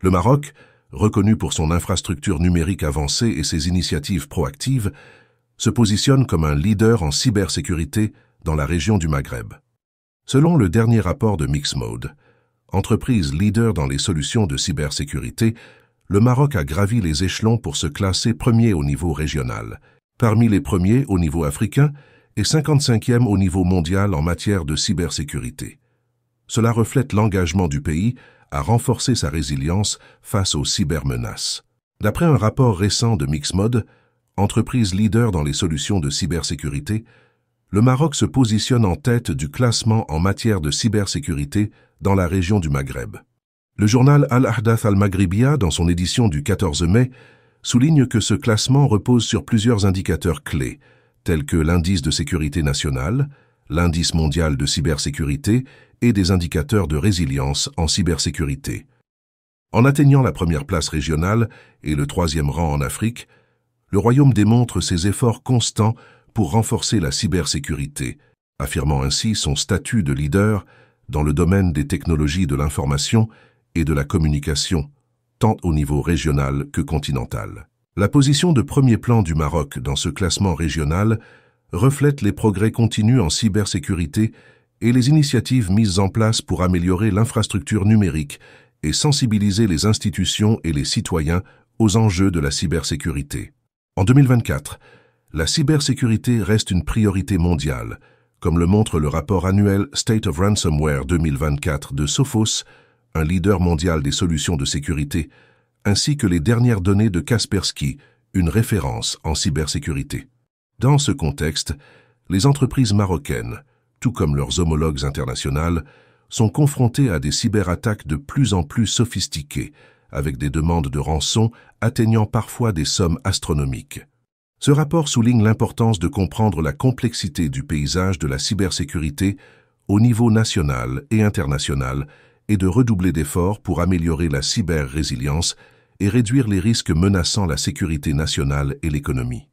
Le Maroc, reconnu pour son infrastructure numérique avancée et ses initiatives proactives, se positionne comme un leader en cybersécurité dans la région du Maghreb. Selon le dernier rapport de Mixmode, entreprise leader dans les solutions de cybersécurité, le Maroc a gravi les échelons pour se classer premier au niveau régional, parmi les premiers au niveau africain et 55e au niveau mondial en matière de cybersécurité. Cela reflète l'engagement du pays à renforcer sa résilience face aux cybermenaces. D'après un rapport récent de Mixmod, entreprise leader dans les solutions de cybersécurité, le Maroc se positionne en tête du classement en matière de cybersécurité dans la région du Maghreb. Le journal Al-Ahdath al maghribia dans son édition du 14 mai, souligne que ce classement repose sur plusieurs indicateurs clés, tels que l'indice de sécurité nationale, l'indice mondial de cybersécurité et des indicateurs de résilience en cybersécurité. En atteignant la première place régionale et le troisième rang en Afrique, le Royaume démontre ses efforts constants pour renforcer la cybersécurité, affirmant ainsi son statut de leader dans le domaine des technologies de l'information et de la communication, tant au niveau régional que continental. La position de premier plan du Maroc dans ce classement régional reflète les progrès continus en cybersécurité et les initiatives mises en place pour améliorer l'infrastructure numérique et sensibiliser les institutions et les citoyens aux enjeux de la cybersécurité. En 2024, la cybersécurité reste une priorité mondiale, comme le montre le rapport annuel State of Ransomware 2024 de Sophos, un leader mondial des solutions de sécurité, ainsi que les dernières données de Kaspersky, une référence en cybersécurité. Dans ce contexte, les entreprises marocaines, tout comme leurs homologues internationales, sont confrontés à des cyberattaques de plus en plus sophistiquées, avec des demandes de rançon atteignant parfois des sommes astronomiques. Ce rapport souligne l'importance de comprendre la complexité du paysage de la cybersécurité au niveau national et international et de redoubler d'efforts pour améliorer la cyber-résilience et réduire les risques menaçant la sécurité nationale et l'économie.